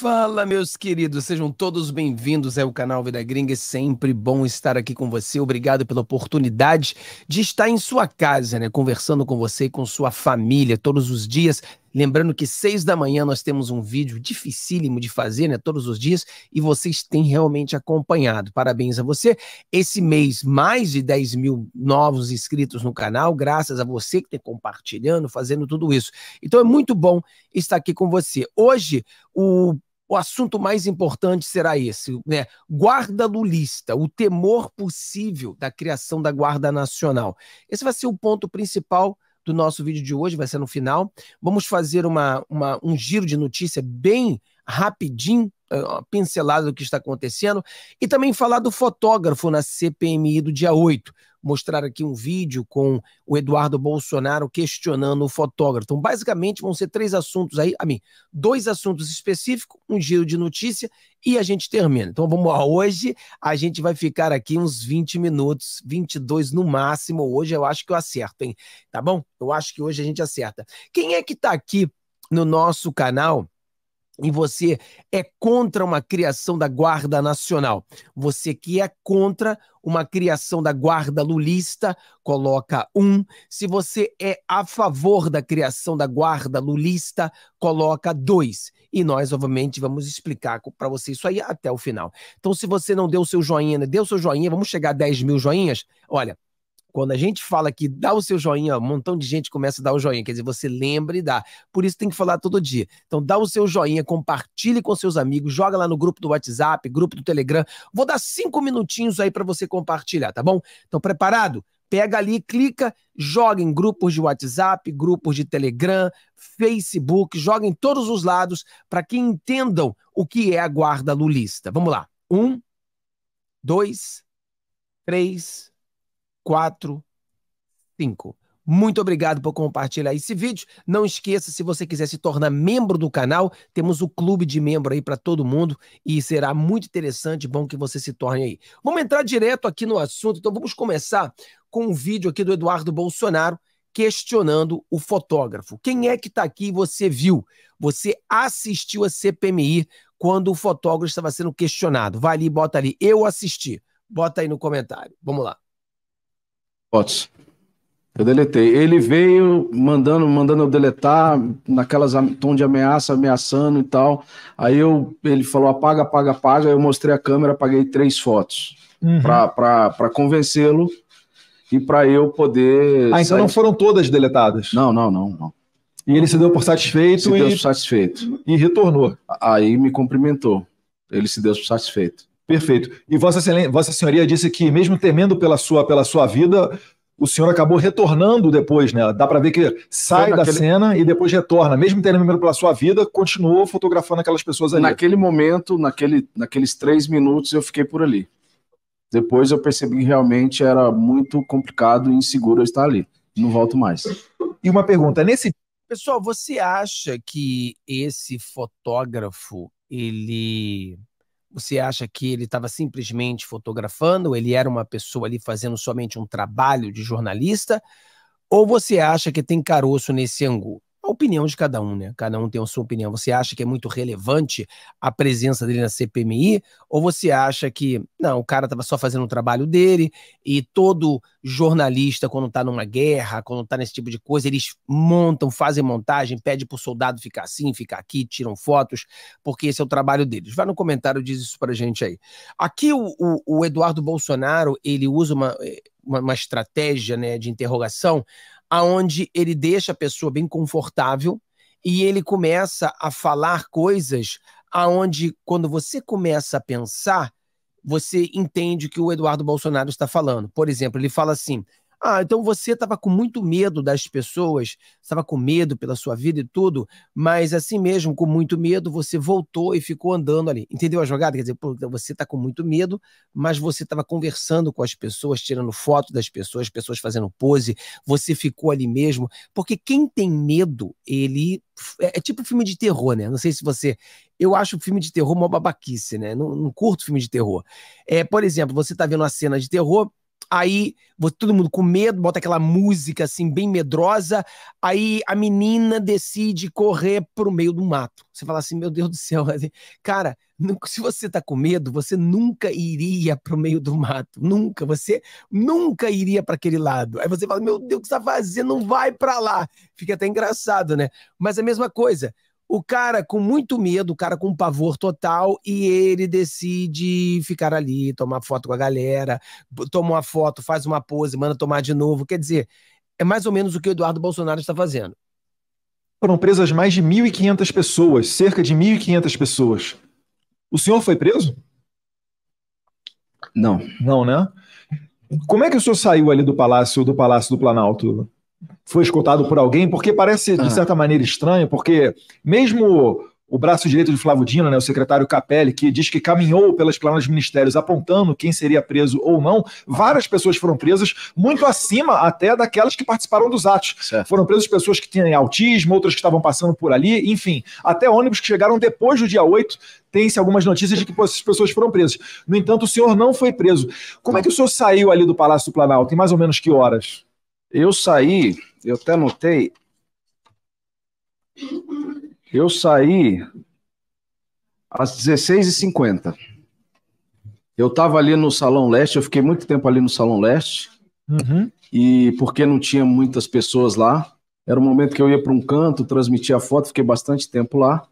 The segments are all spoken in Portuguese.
Fala, meus queridos, sejam todos bem-vindos ao canal Vida Gringa. É sempre bom estar aqui com você. Obrigado pela oportunidade de estar em sua casa, né? Conversando com você e com sua família todos os dias. Lembrando que seis da manhã nós temos um vídeo dificílimo de fazer, né? Todos os dias, e vocês têm realmente acompanhado. Parabéns a você. Esse mês, mais de 10 mil novos inscritos no canal, graças a você que tem compartilhando, fazendo tudo isso. Então é muito bom estar aqui com você. Hoje, o o assunto mais importante será esse, né? Guarda lulista, o temor possível da criação da Guarda Nacional. Esse vai ser o ponto principal do nosso vídeo de hoje, vai ser no final. Vamos fazer uma, uma um giro de notícia bem rapidinho uma ah, pincelada do que está acontecendo e também falar do fotógrafo na CPMI do dia 8. Mostrar aqui um vídeo com o Eduardo Bolsonaro questionando o fotógrafo. Então, basicamente, vão ser três assuntos aí, a mim, dois assuntos específicos, um giro de notícia e a gente termina. Então, vamos lá. Hoje a gente vai ficar aqui uns 20 minutos, 22 no máximo. Hoje eu acho que eu acerto, hein? Tá bom? Eu acho que hoje a gente acerta. Quem é que está aqui no nosso canal? e você é contra uma criação da Guarda Nacional, você que é contra uma criação da Guarda Lulista, coloca um. Se você é a favor da criação da Guarda Lulista, coloca dois. E nós, obviamente, vamos explicar para você isso aí até o final. Então, se você não deu seu joinha, né, deu seu joinha, vamos chegar a 10 mil joinhas? Olha, quando a gente fala que dá o seu joinha, um montão de gente começa a dar o joinha, quer dizer, você lembra e dá. Por isso tem que falar todo dia. Então dá o seu joinha, compartilhe com seus amigos, joga lá no grupo do WhatsApp, grupo do Telegram. Vou dar cinco minutinhos aí para você compartilhar, tá bom? Então preparado? Pega ali, clica, joga em grupos de WhatsApp, grupos de Telegram, Facebook, joga em todos os lados para que entendam o que é a guarda lulista. Vamos lá. Um, dois, três, 4, 5. Muito obrigado por compartilhar esse vídeo. Não esqueça, se você quiser se tornar membro do canal, temos o clube de membro aí para todo mundo e será muito interessante, bom que você se torne aí. Vamos entrar direto aqui no assunto, então vamos começar com um vídeo aqui do Eduardo Bolsonaro questionando o fotógrafo. Quem é que está aqui e você viu? Você assistiu a CPMI quando o fotógrafo estava sendo questionado. Vai ali, bota ali. Eu assisti. Bota aí no comentário. Vamos lá fotos. Eu deletei. Ele veio mandando, mandando eu deletar, naquelas tom de ameaça, ameaçando e tal. Aí eu, ele falou apaga, apaga, apaga. Eu mostrei a câmera, apaguei três fotos uhum. para convencê-lo e para eu poder. Ah, então sair. não foram todas deletadas? Não, não, não, não. E ele se deu por satisfeito. Se e... deu satisfeito. E retornou. Aí me cumprimentou. Ele se deu por satisfeito. Perfeito. E Vossa, Excelência, Vossa Senhoria disse que, mesmo temendo pela sua, pela sua vida, o senhor acabou retornando depois, né? Dá para ver que sai naquele... da cena e depois retorna. Mesmo temendo pela sua vida, continuou fotografando aquelas pessoas ali. Naquele momento, naquele, naqueles três minutos, eu fiquei por ali. Depois eu percebi que realmente era muito complicado e inseguro eu estar ali. Não volto mais. E uma pergunta, nesse... Pessoal, você acha que esse fotógrafo, ele você acha que ele estava simplesmente fotografando? Ele era uma pessoa ali fazendo somente um trabalho de jornalista? Ou você acha que tem caroço nesse angu? a opinião de cada um, né? Cada um tem a sua opinião. Você acha que é muito relevante a presença dele na CPMI? Ou você acha que, não, o cara estava só fazendo o trabalho dele e todo jornalista, quando está numa guerra, quando está nesse tipo de coisa, eles montam, fazem montagem, pede o soldado ficar assim, ficar aqui, tiram fotos, porque esse é o trabalho deles. Vai no comentário, diz isso a gente aí. Aqui o, o, o Eduardo Bolsonaro, ele usa uma, eh, uma, uma estratégia né, de interrogação aonde ele deixa a pessoa bem confortável e ele começa a falar coisas aonde quando você começa a pensar, você entende o que o Eduardo Bolsonaro está falando. Por exemplo, ele fala assim: ah, então você estava com muito medo das pessoas, estava com medo pela sua vida e tudo, mas assim mesmo, com muito medo, você voltou e ficou andando ali. Entendeu a jogada? Quer dizer, então você está com muito medo, mas você estava conversando com as pessoas, tirando foto das pessoas, pessoas fazendo pose, você ficou ali mesmo. Porque quem tem medo, ele. É, é, tipo filme de terror, né? Não sei se você. Eu acho filme de terror uma babaquice, né? Não, não curto filme de terror. É, por exemplo, você está vendo uma cena de terror Aí todo mundo com medo, bota aquela música assim, bem medrosa. Aí a menina decide correr pro meio do mato. Você fala assim: Meu Deus do céu, assim, cara, se você tá com medo, você nunca iria pro meio do mato. Nunca. Você nunca iria para aquele lado. Aí você fala: Meu Deus, o que você tá fazendo? Não vai para lá. Fica até engraçado, né? Mas é a mesma coisa. O cara com muito medo, o cara com pavor total, e ele decide ficar ali, tomar foto com a galera, toma uma foto, faz uma pose, manda tomar de novo. Quer dizer, é mais ou menos o que o Eduardo Bolsonaro está fazendo. Foram presas mais de 1.500 pessoas, cerca de 1.500 pessoas. O senhor foi preso? Não. Não, né? Como é que o senhor saiu ali do palácio, do Palácio do Planalto? foi escutado por alguém, porque parece, de ah. certa maneira, estranho, porque mesmo o braço direito de Flávio Dino, né, o secretário Capelli, que diz que caminhou pelas planas ministérios apontando quem seria preso ou não, várias pessoas foram presas, muito acima até daquelas que participaram dos atos. Certo. Foram presas pessoas que tinham autismo, outras que estavam passando por ali, enfim, até ônibus que chegaram depois do dia 8, tem-se algumas notícias de que essas pessoas foram presas. No entanto, o senhor não foi preso. Como é que o senhor saiu ali do Palácio do Planalto? Em mais ou menos que horas? Eu saí, eu até notei. Eu saí às 16h50. Eu estava ali no Salão Leste, eu fiquei muito tempo ali no Salão Leste. Uhum. E porque não tinha muitas pessoas lá, era o momento que eu ia para um canto, transmitia a foto, fiquei bastante tempo lá.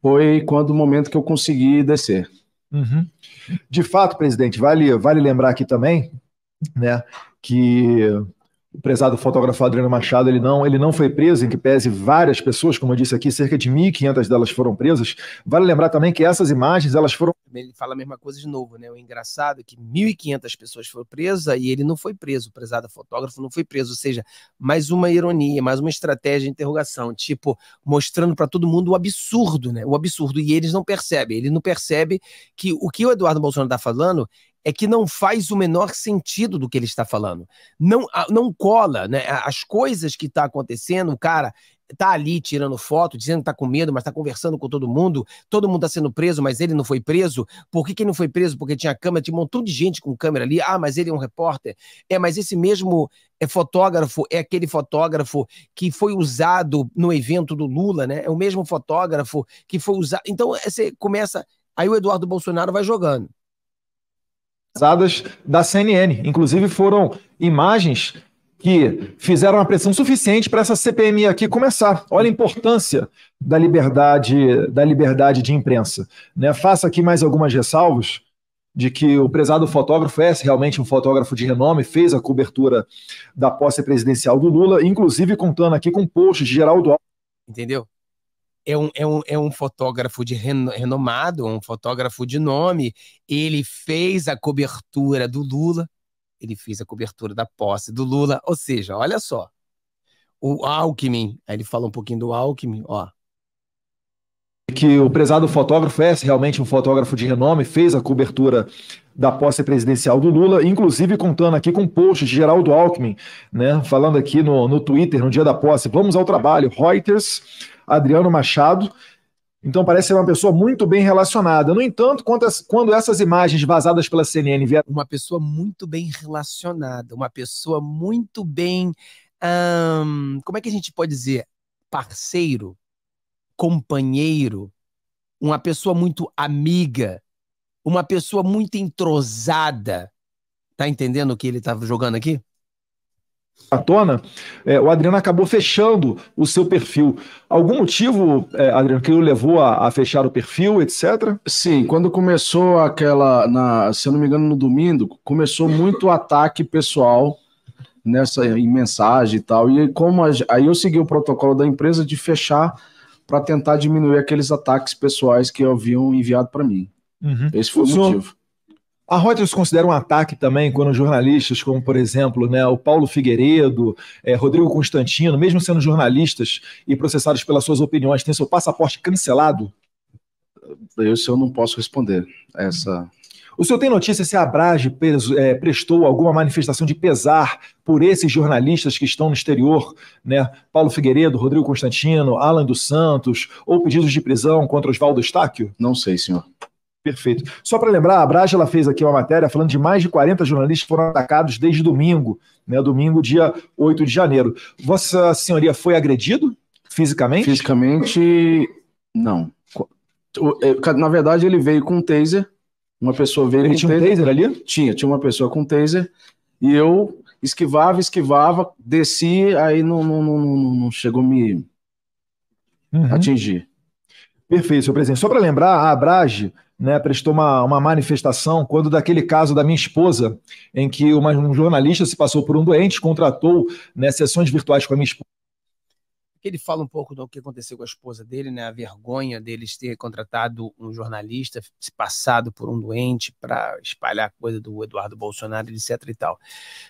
Foi quando o momento que eu consegui descer. Uhum. De fato, presidente, vale, vale lembrar aqui também né, que o prezado fotógrafo Adriano Machado, ele não, ele não foi preso, em que pese várias pessoas, como eu disse aqui, cerca de 1.500 delas foram presas. Vale lembrar também que essas imagens, elas foram... Ele fala a mesma coisa de novo, né? O engraçado é que 1.500 pessoas foram presas e ele não foi preso, o prezado fotógrafo não foi preso. Ou seja, mais uma ironia, mais uma estratégia de interrogação, tipo, mostrando para todo mundo o absurdo, né? O absurdo. E eles não percebem. Ele não percebe que o que o Eduardo Bolsonaro está falando é que não faz o menor sentido do que ele está falando. Não, não cola, né? As coisas que está acontecendo, o cara tá ali tirando foto, dizendo que tá com medo, mas tá conversando com todo mundo, todo mundo tá sendo preso, mas ele não foi preso. Por que, que ele não foi preso? Porque tinha câmera, tinha um montão de gente com câmera ali. Ah, mas ele é um repórter. É, mas esse mesmo é fotógrafo é aquele fotógrafo que foi usado no evento do Lula, né? É o mesmo fotógrafo que foi usado. Então, é, você começa. Aí o Eduardo Bolsonaro vai jogando pesadas da CNN. Inclusive foram imagens que fizeram a pressão suficiente para essa CPMI aqui começar. Olha a importância da liberdade, da liberdade de imprensa. Né? Faço aqui mais algumas ressalvas de que o prezado fotógrafo é realmente um fotógrafo de renome, fez a cobertura da posse presidencial do Lula, inclusive contando aqui com posts de Geraldo Alckmin. Entendeu? é um, é um, é um fotógrafo de renomado, um fotógrafo de nome. Ele fez a cobertura do Lula, ele fez a cobertura da posse do Lula. Ou seja, olha só, o Alckmin, aí ele fala um pouquinho do Alckmin, ó. Que o prezado fotógrafo é realmente um fotógrafo de renome, fez a cobertura da posse presidencial do Lula, inclusive contando aqui com um post de Geraldo Alckmin, né, falando aqui no, no Twitter, no dia da posse, vamos ao trabalho, Reuters, Adriano Machado, então parece ser uma pessoa muito bem relacionada. No entanto, quando, essas imagens vazadas pela CNN vieram... Uma pessoa muito bem relacionada, uma pessoa muito bem... Hum, como é que a gente pode dizer? Parceiro, companheiro, uma pessoa muito amiga, uma pessoa muito entrosada. Tá entendendo o que ele tá jogando aqui? A tona, é, o Adriano acabou fechando o seu perfil. Algum motivo, é, Adriano, que o levou a, a, fechar o perfil, etc? Sim, quando começou aquela, na, se eu não me engano, no domingo, começou muito ataque pessoal nessa em mensagem e tal. E como a, aí eu segui o protocolo da empresa de fechar para tentar diminuir aqueles ataques pessoais que haviam enviado para mim. Uhum. Esse foi o, motivo. A Reuters considera um ataque também quando jornalistas, como por exemplo né, o Paulo Figueiredo, é, Rodrigo Constantino, mesmo sendo jornalistas e processados pelas suas opiniões, têm seu passaporte cancelado? Eu, eu não posso responder essa. O senhor tem notícia se a Abrage é, prestou alguma manifestação de pesar por esses jornalistas que estão no exterior, né? Paulo Figueiredo, Rodrigo Constantino, Alan dos Santos, ou pedidos de prisão contra Oswaldo Estáquio? Não sei, senhor. Perfeito. Só para lembrar, a Brás ela fez aqui uma matéria falando de mais de 40 jornalistas foram atacados desde domingo, né? Domingo, dia 8 de janeiro. Vossa senhoria foi agredido fisicamente? Fisicamente, não. É, na verdade, ele veio com um taser. Uma pessoa veio ele com tinha um taser. taser ali? Tinha, tinha uma pessoa com taser. E eu esquivava, esquivava, desci, aí não, não, não, não chegou a me uhum. atingir. Perfeito, seu presidente. Só para lembrar, a Abrage né, prestou uma, uma manifestação quando daquele caso da minha esposa, em que uma, um jornalista se passou por um doente, contratou né, sessões virtuais com a minha esposa. Ele fala um pouco do que aconteceu com a esposa dele, né, a vergonha deles ter contratado um jornalista, se passado por um doente para espalhar a coisa do Eduardo Bolsonaro, etc. E tal.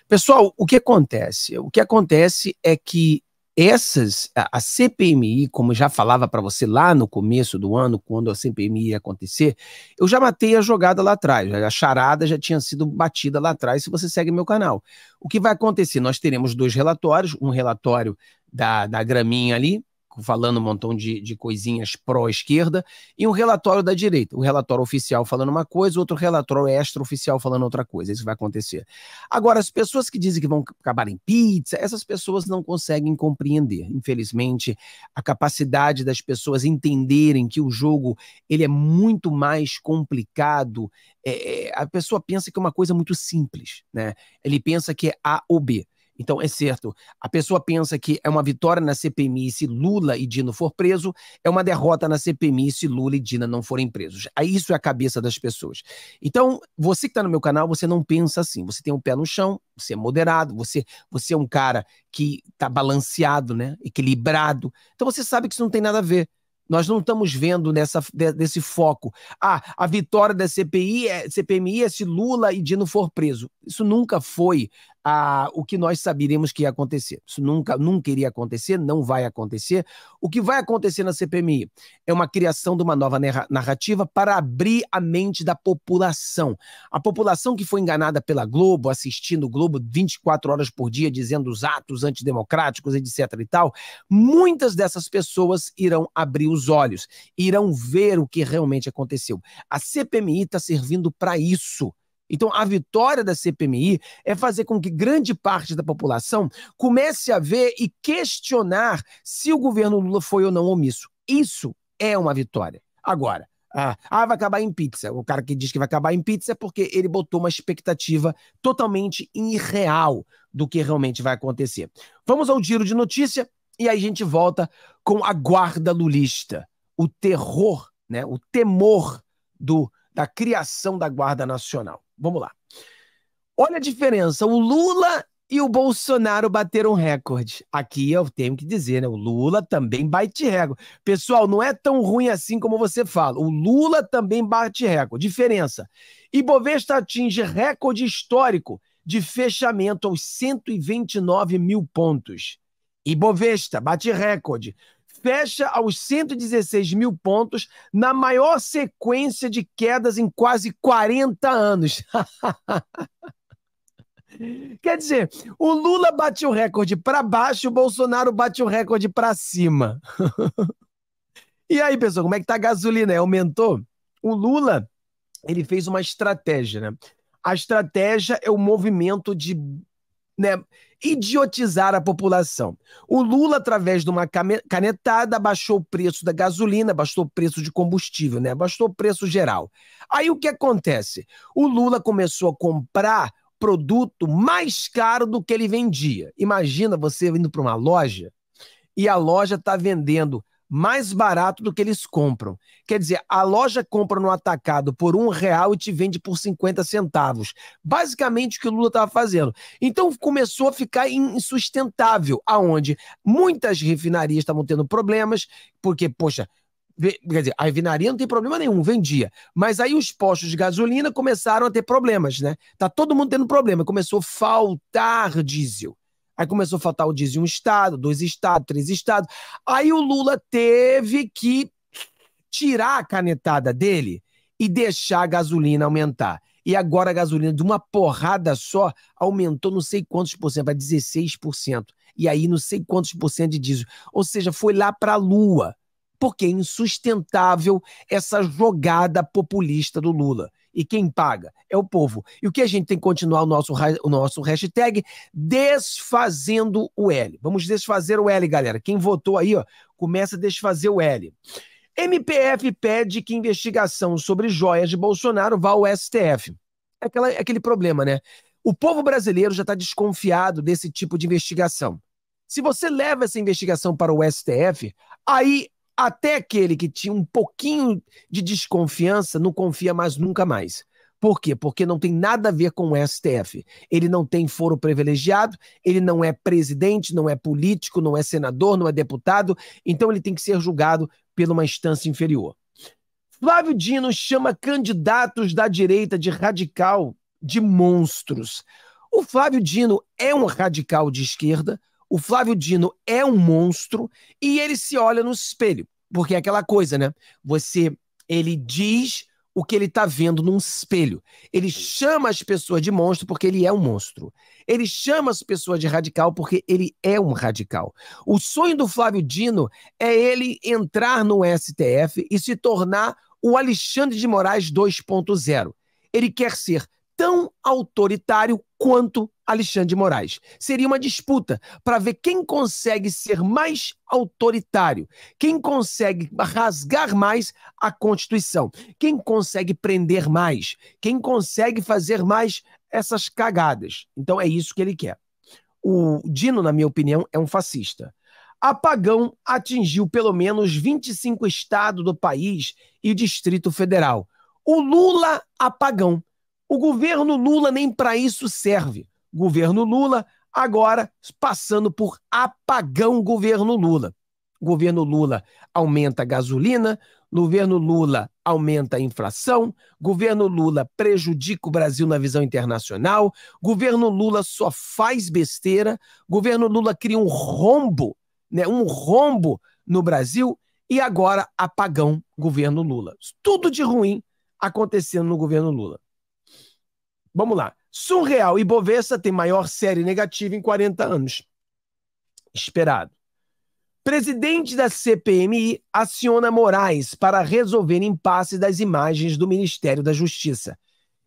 Pessoal, o que acontece? O que acontece é que essas, a, a CPMI, como já falava para você lá no começo do ano, quando a CPMI ia acontecer, eu já matei a jogada lá atrás, a charada já tinha sido batida lá atrás, se você segue meu canal. O que vai acontecer? Nós teremos dois relatórios, um relatório da, da graminha ali, falando um montão de, de coisinhas pró-esquerda, e um relatório da direita. O relatório oficial falando uma coisa, outro relatório extra-oficial falando outra coisa. Isso vai acontecer. Agora, as pessoas que dizem que vão acabar em pizza, essas pessoas não conseguem compreender. Infelizmente, a capacidade das pessoas entenderem que o jogo ele é muito mais complicado, é, é a pessoa pensa que é uma coisa muito simples, né? Ele pensa que é A ou B. Então, é certo, a pessoa pensa que é uma vitória na CPMI se Lula e Dino for preso, é uma derrota na CPMI se Lula e Dina não forem presos. Isso é a cabeça das pessoas. Então, você que está no meu canal, você não pensa assim. Você tem um pé no chão, você é moderado, você, você é um cara que está balanceado, né? equilibrado. Então, você sabe que isso não tem nada a ver. Nós não estamos vendo nessa, desse foco. Ah, a vitória da CPI é, CPMI é se Lula e Dino for preso. Isso nunca foi a, o que nós saberíamos que ia acontecer. Isso nunca, nunca iria acontecer, não vai acontecer. O que vai acontecer na CPMI é uma criação de uma nova narrativa para abrir a mente da população. A população que foi enganada pela Globo, assistindo o Globo 24 horas por dia, dizendo os atos antidemocráticos, etc. e tal, muitas dessas pessoas irão abrir os olhos, irão ver o que realmente aconteceu. A CPMI está servindo para isso então, a vitória da CPMI é fazer com que grande parte da população comece a ver e questionar se o governo Lula foi ou não omisso. Isso é uma vitória. Agora, ah, ah, vai acabar em pizza. O cara que diz que vai acabar em pizza é porque ele botou uma expectativa totalmente irreal do que realmente vai acontecer. Vamos ao giro de notícia e aí a gente volta com a guarda lulista, o terror, né, o temor do da criação da Guarda Nacional. Vamos lá. Olha a diferença. O Lula e o Bolsonaro bateram recorde. Aqui eu tenho que dizer, né? O Lula também bate recorde. Pessoal, não é tão ruim assim como você fala. O Lula também bate recorde. Diferença. Ibovespa atinge recorde histórico de fechamento aos 129 mil pontos. Ibovespa bate recorde fecha aos 116 mil pontos na maior sequência de quedas em quase 40 anos. Quer dizer, o Lula bate o recorde para baixo, o Bolsonaro bate o recorde para cima. e aí, pessoal, como é que tá a gasolina? Aumentou? É o Lula, ele fez uma estratégia, né? A estratégia é o movimento de né, idiotizar a população. O Lula, através de uma canetada, baixou o preço da gasolina, baixou o preço de combustível, né? Baixou o preço geral. Aí o que acontece? O Lula começou a comprar produto mais caro do que ele vendia. Imagina você indo para uma loja e a loja está vendendo mais barato do que eles compram. Quer dizer, a loja compra no atacado por um real e te vende por 50 centavos. Basicamente o que o Lula estava fazendo. Então começou a ficar insustentável, aonde muitas refinarias estavam tendo problemas, porque, poxa, quer dizer, a refinaria não tem problema nenhum, vendia. Mas aí os postos de gasolina começaram a ter problemas, né? Tá todo mundo tendo problema, começou a faltar diesel. Aí começou a faltar o diesel, um estado, dois estados, três estados. Aí o Lula teve que tirar a canetada dele e deixar a gasolina aumentar. E agora a gasolina, de uma porrada só, aumentou não sei quantos por cento, para 16%. E aí não sei quantos por cento de diesel. Ou seja, foi lá para a lua. Porque é insustentável essa jogada populista do Lula. E quem paga é o povo. E o que a gente tem que continuar o nosso, o nosso hashtag desfazendo o L. Vamos desfazer o L, galera. Quem votou aí, ó, começa a desfazer o L. MPF pede que investigação sobre joias de Bolsonaro vá ao STF. É aquela, é aquele problema, né? O povo brasileiro já está desconfiado desse tipo de investigação. Se você leva essa investigação para o STF, aí até aquele que tinha um pouquinho de desconfiança não confia mais nunca mais. Por quê? Porque não tem nada a ver com o STF. Ele não tem foro privilegiado, ele não é presidente, não é político, não é senador, não é deputado, então ele tem que ser julgado pela uma instância inferior. Flávio Dino chama candidatos da direita de radical de monstros. O Flávio Dino é um radical de esquerda, o Flávio Dino é um monstro e ele se olha no espelho, porque é aquela coisa, né? Você, ele diz o que ele está vendo num espelho. Ele chama as pessoas de monstro porque ele é um monstro. Ele chama as pessoas de radical porque ele é um radical. O sonho do Flávio Dino é ele entrar no STF e se tornar o Alexandre de Moraes 2.0. Ele quer ser tão autoritário quanto Alexandre de Moraes. Seria uma disputa para ver quem consegue ser mais autoritário, quem consegue rasgar mais a Constituição, quem consegue prender mais, quem consegue fazer mais essas cagadas. Então é isso que ele quer. O Dino, na minha opinião, é um fascista. Apagão atingiu pelo menos 25 estados do país e Distrito Federal. O Lula apagão. O governo Lula nem para isso serve governo Lula, agora passando por apagão governo Lula. Governo Lula aumenta a gasolina, governo Lula aumenta a inflação, governo Lula prejudica o Brasil na visão internacional, governo Lula só faz besteira, governo Lula cria um rombo, né, um rombo no Brasil e agora apagão governo Lula. Tudo de ruim acontecendo no governo Lula. Vamos lá. Surreal e Bovesa tem maior série negativa em 40 anos. Esperado. Presidente da CPMI aciona Moraes para resolver impasse das imagens do Ministério da Justiça.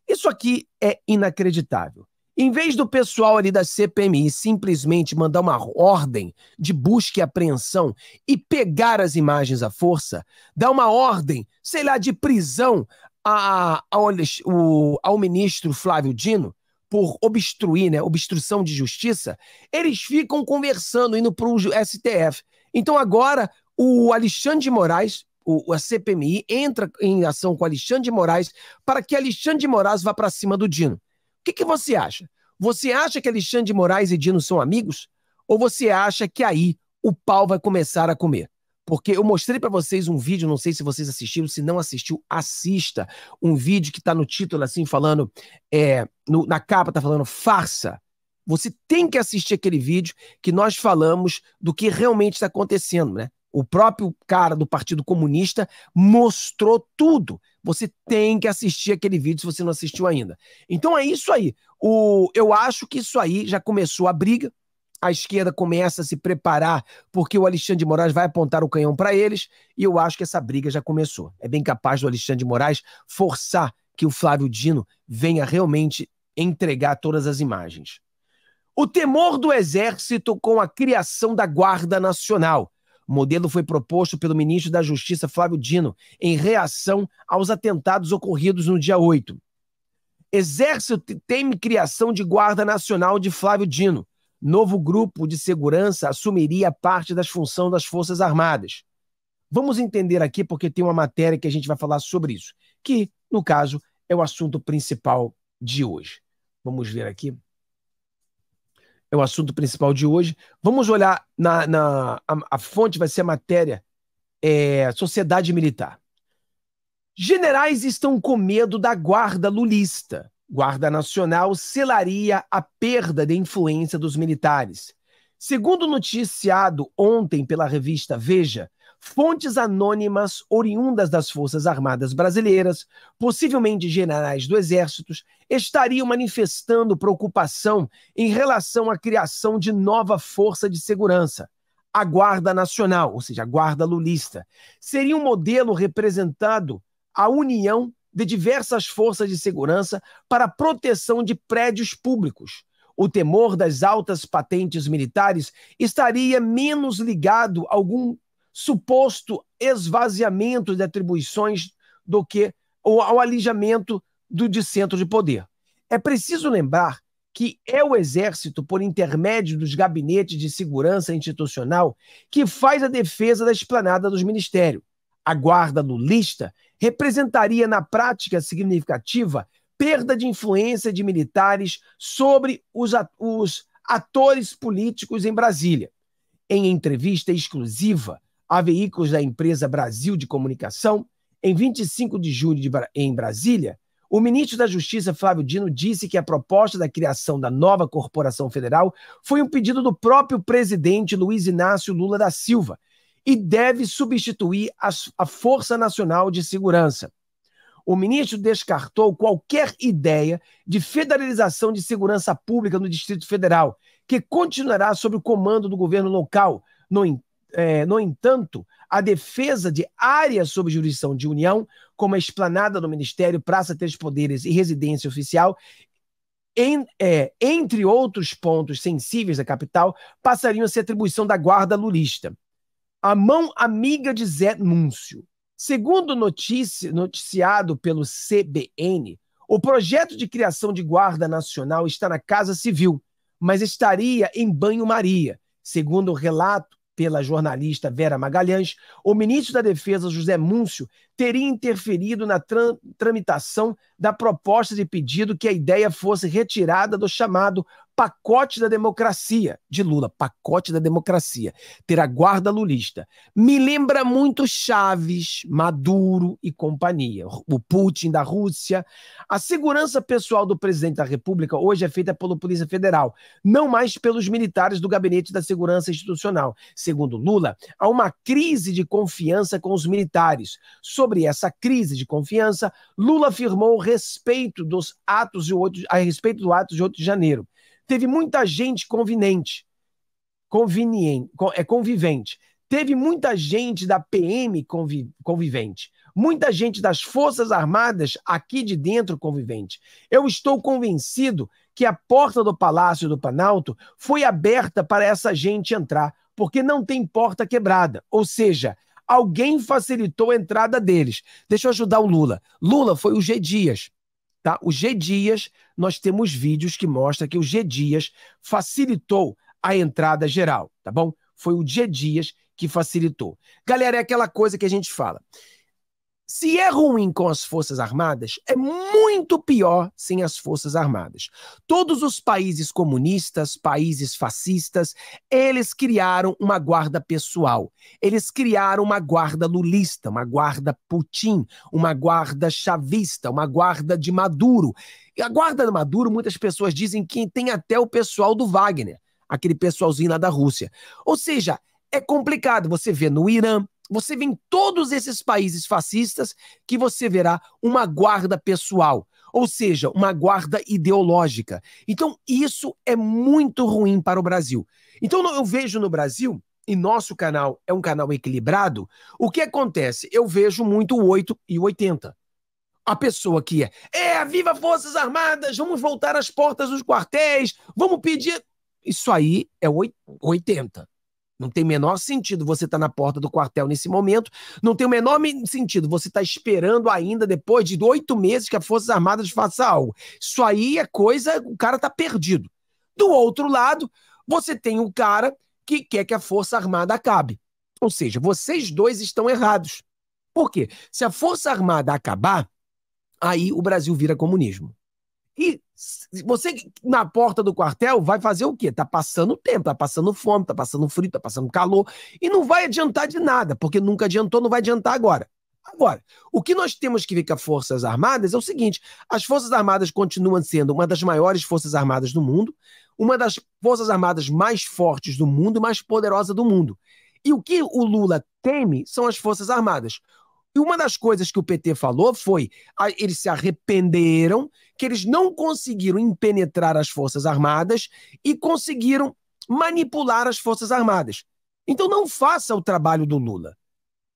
Isso aqui é inacreditável. Em vez do pessoal ali da CPMI simplesmente mandar uma ordem de busca e apreensão e pegar as imagens à força, dar uma ordem, sei lá, de prisão a, ao, o, ao ministro Flávio Dino por obstruir, né, obstrução de justiça, eles ficam conversando, indo para o STF. Então agora o Alexandre de Moraes, o, a CPMI, entra em ação com o Alexandre de Moraes para que Alexandre de Moraes vá para cima do Dino. O que, que você acha? Você acha que Alexandre de Moraes e Dino são amigos? Ou você acha que aí o pau vai começar a comer? porque eu mostrei para vocês um vídeo, não sei se vocês assistiram, se não assistiu, assista. Um vídeo que está no título assim falando, é, no, na capa está falando farsa. Você tem que assistir aquele vídeo que nós falamos do que realmente está acontecendo, né? O próprio cara do Partido Comunista mostrou tudo. Você tem que assistir aquele vídeo se você não assistiu ainda. Então é isso aí. O, eu acho que isso aí já começou a briga a esquerda começa a se preparar, porque o Alexandre de Moraes vai apontar o canhão para eles, e eu acho que essa briga já começou. É bem capaz do Alexandre de Moraes forçar que o Flávio Dino venha realmente entregar todas as imagens. O temor do Exército com a criação da Guarda Nacional. O modelo foi proposto pelo ministro da Justiça, Flávio Dino, em reação aos atentados ocorridos no dia 8. Exército teme criação de Guarda Nacional de Flávio Dino novo grupo de segurança assumiria parte das funções das Forças Armadas. Vamos entender aqui, porque tem uma matéria que a gente vai falar sobre isso, que, no caso, é o assunto principal de hoje. Vamos ver aqui. É o assunto principal de hoje. Vamos olhar na. na a, a, fonte vai ser a matéria é, Sociedade Militar. Generais estão com medo da guarda lulista. Guarda Nacional selaria a perda de influência dos militares. Segundo noticiado ontem pela revista Veja, fontes anônimas oriundas das Forças Armadas Brasileiras, possivelmente generais do Exército, estariam manifestando preocupação em relação à criação de nova força de segurança. A Guarda Nacional, ou seja, a Guarda Lulista, seria um modelo representado a união de diversas forças de segurança para proteção de prédios públicos. O temor das altas patentes militares estaria menos ligado a algum suposto esvaziamento de atribuições do que ao alijamento do dissento de poder. É preciso lembrar que é o Exército, por intermédio dos gabinetes de segurança institucional, que faz a defesa da esplanada dos ministérios. A guarda lulista representaria na prática significativa perda de influência de militares sobre os, atores políticos em Brasília. Em entrevista exclusiva a veículos da empresa Brasil de Comunicação, em 25 de julho de Bra em Brasília, o ministro da Justiça, Flávio Dino, disse que a proposta da criação da nova corporação federal foi um pedido do próprio presidente Luiz Inácio Lula da Silva, e deve substituir a, a Força Nacional de Segurança. O ministro descartou qualquer ideia de federalização de segurança pública no Distrito Federal, que continuará sob o comando do governo local. No, é, no entanto, a defesa de áreas sob jurisdição de União, como a esplanada do Ministério, Praça Três Poderes e Residência Oficial, em, é, entre outros pontos sensíveis da capital, passariam a ser atribuição da Guarda Lulista a mão amiga de Zé Núncio. Segundo notici noticiado pelo CBN, o projeto de criação de Guarda Nacional está na Casa Civil, mas estaria em banho-maria. Segundo o relato pela jornalista Vera Magalhães, o ministro da Defesa, José Múncio, teria interferido na tramitação da proposta de pedido que a ideia fosse retirada do chamado pacote da democracia de Lula, pacote da democracia, ter a guarda lulista. Me lembra muito Chaves, Maduro e companhia, o Putin da Rússia. A segurança pessoal do presidente da República hoje é feita pela Polícia Federal, não mais pelos militares do Gabinete da Segurança Institucional. Segundo Lula, há uma crise de confiança com os militares. Sobre essa crise de confiança, Lula afirmou respeito dos atos de 8, a respeito do ato de 8 de janeiro. Teve muita gente conveniente. Conveniente, é convivente. Teve muita gente da PM convivente. Muita gente das Forças Armadas aqui de dentro convivente. Eu estou convencido que a porta do Palácio do Planalto foi aberta para essa gente entrar, porque não tem porta quebrada. Ou seja, alguém facilitou a entrada deles. Deixa eu ajudar o Lula. Lula foi o G. Dias. Tá? O G Dias, nós temos vídeos que mostram que o G Dias facilitou a entrada geral, tá bom? Foi o G Dias que facilitou. Galera, é aquela coisa que a gente fala. Se é ruim com as Forças Armadas, é muito pior sem as Forças Armadas. Todos os países comunistas, países fascistas, eles criaram uma guarda pessoal. Eles criaram uma guarda lulista, uma guarda Putin, uma guarda chavista, uma guarda de Maduro. E a guarda de Maduro, muitas pessoas dizem que tem até o pessoal do Wagner, aquele pessoalzinho lá da Rússia. Ou seja, é complicado. Você vê no Irã, você vê em todos esses países fascistas que você verá uma guarda pessoal, ou seja, uma guarda ideológica. Então, isso é muito ruim para o Brasil. Então, eu vejo no Brasil e nosso canal é um canal equilibrado, o que acontece? Eu vejo muito o 8 e 80. A pessoa que é, é, viva Forças Armadas, vamos voltar às portas dos quartéis, vamos pedir. Isso aí é 80. Não tem o menor sentido você estar tá na porta do quartel nesse momento. Não tem o menor sentido você estar tá esperando ainda depois de oito meses que as Forças Armadas façam algo. Isso aí é coisa, o cara tá perdido. Do outro lado, você tem um cara que quer que a Força Armada acabe. Ou seja, vocês dois estão errados. Por quê? Se a Força Armada acabar, aí o Brasil vira comunismo. E você na porta do quartel vai fazer o quê? Tá passando tempo, tá passando fome, tá passando frio, tá passando calor e não vai adiantar de nada, porque nunca adiantou, não vai adiantar agora. Agora, o que nós temos que ver com as Forças Armadas é o seguinte: as Forças Armadas continuam sendo uma das maiores Forças Armadas do mundo, uma das Forças Armadas mais fortes do mundo, mais poderosa do mundo. E o que o Lula teme são as Forças Armadas. E uma das coisas que o PT falou foi: eles se arrependeram que eles não conseguiram impenetrar as Forças Armadas e conseguiram manipular as Forças Armadas. Então não faça o trabalho do Lula.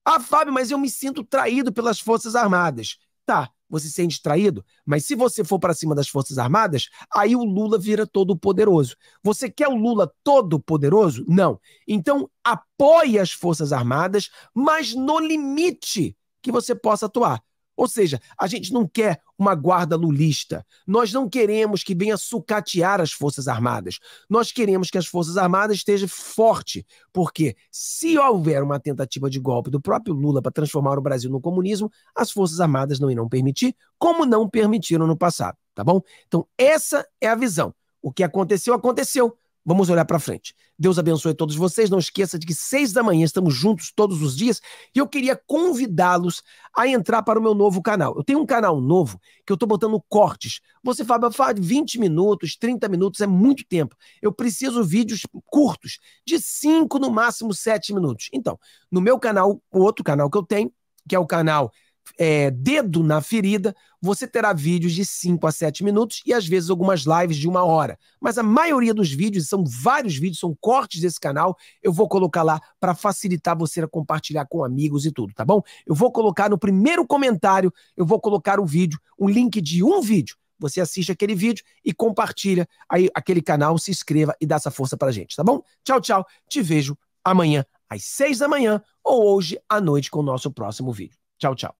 Ah, Fábio, mas eu me sinto traído pelas Forças Armadas. Tá, você se sente traído, mas se você for para cima das Forças Armadas, aí o Lula vira todo poderoso. Você quer o Lula todo poderoso? Não. Então apoie as Forças Armadas, mas no limite que você possa atuar. Ou seja, a gente não quer uma guarda lulista. Nós não queremos que venha sucatear as Forças Armadas. Nós queremos que as Forças Armadas estejam forte, porque se houver uma tentativa de golpe do próprio Lula para transformar o Brasil no comunismo, as Forças Armadas não irão permitir, como não permitiram no passado, tá bom? Então, essa é a visão. O que aconteceu, aconteceu. Vamos olhar para frente. Deus abençoe todos vocês. Não esqueça de que seis da manhã estamos juntos todos os dias e eu queria convidá-los a entrar para o meu novo canal. Eu tenho um canal novo que eu estou botando cortes. Você fala, fala 20 minutos, 30 minutos, é muito tempo. Eu preciso vídeos curtos, de 5 no máximo 7 minutos. Então, no meu canal, o outro canal que eu tenho, que é o canal é, dedo na ferida, você terá vídeos de 5 a 7 minutos e às vezes algumas lives de uma hora. Mas a maioria dos vídeos, são vários vídeos, são cortes desse canal, eu vou colocar lá para facilitar você a compartilhar com amigos e tudo, tá bom? Eu vou colocar no primeiro comentário, eu vou colocar o um vídeo, um link de um vídeo. Você assiste aquele vídeo e compartilha aí aquele canal, se inscreva e dá essa força pra gente, tá bom? Tchau, tchau. Te vejo amanhã às 6 da manhã ou hoje à noite com o nosso próximo vídeo. Tchau, tchau.